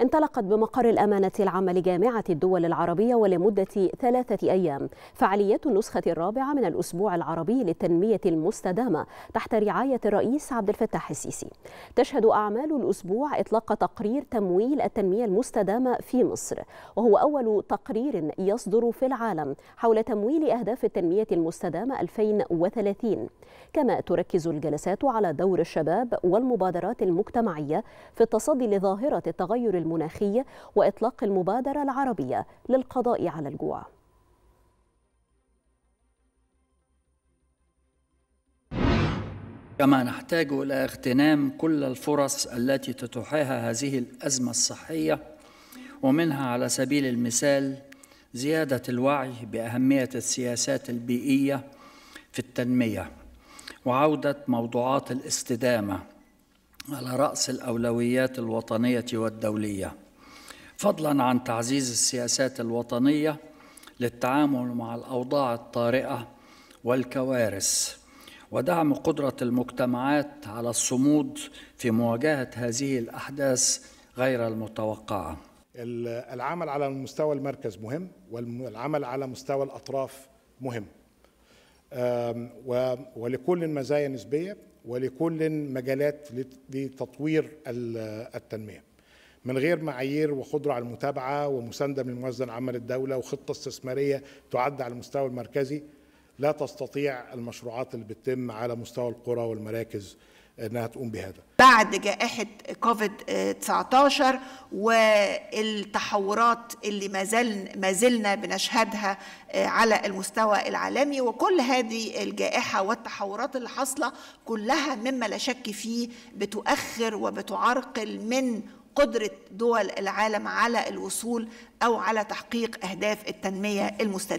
انطلقت بمقر الأمانة العامة لجامعة الدول العربية ولمدة ثلاثة أيام فعاليات النسخة الرابعة من الأسبوع العربي للتنمية المستدامة تحت رعاية الرئيس عبد الفتاح السيسي تشهد أعمال الأسبوع إطلاق تقرير تمويل التنمية المستدامة في مصر وهو أول تقرير يصدر في العالم حول تمويل أهداف التنمية المستدامة 2030 كما تركز الجلسات على دور الشباب والمبادرات المجتمعية في التصدي لظاهرة التغير المناخي وإطلاق المبادرة العربية للقضاء على الجوع كما نحتاج إلى اغتنام كل الفرص التي تتاحها هذه الأزمة الصحية ومنها على سبيل المثال زيادة الوعي بأهمية السياسات البيئية في التنمية وعودة موضوعات الاستدامة على رأس الأولويات الوطنية والدولية فضلا عن تعزيز السياسات الوطنية للتعامل مع الأوضاع الطارئة والكوارث ودعم قدرة المجتمعات على الصمود في مواجهة هذه الأحداث غير المتوقعة العمل على المستوى المركز مهم والعمل على مستوى الأطراف مهم ولكل مزايا نسبيه ولكل مجالات لتطوير التنميه من غير معايير وقدره على المتابعه ومسانده من المخزن العام للدوله وخطه استثماريه تعد على المستوى المركزي لا تستطيع المشروعات اللي بتتم على مستوى القرى والمراكز انها تقوم بهذا بعد جائحه كوفيد 19 والتحورات اللي ما زال ما زلنا بنشهدها آه، على المستوى العالمي وكل هذه الجائحه والتحورات اللي حاصله كلها مما لا شك فيه بتؤخر وبتعرقل من قدرة دول العالم على الوصول أو على تحقيق أهداف التنمية المستدامة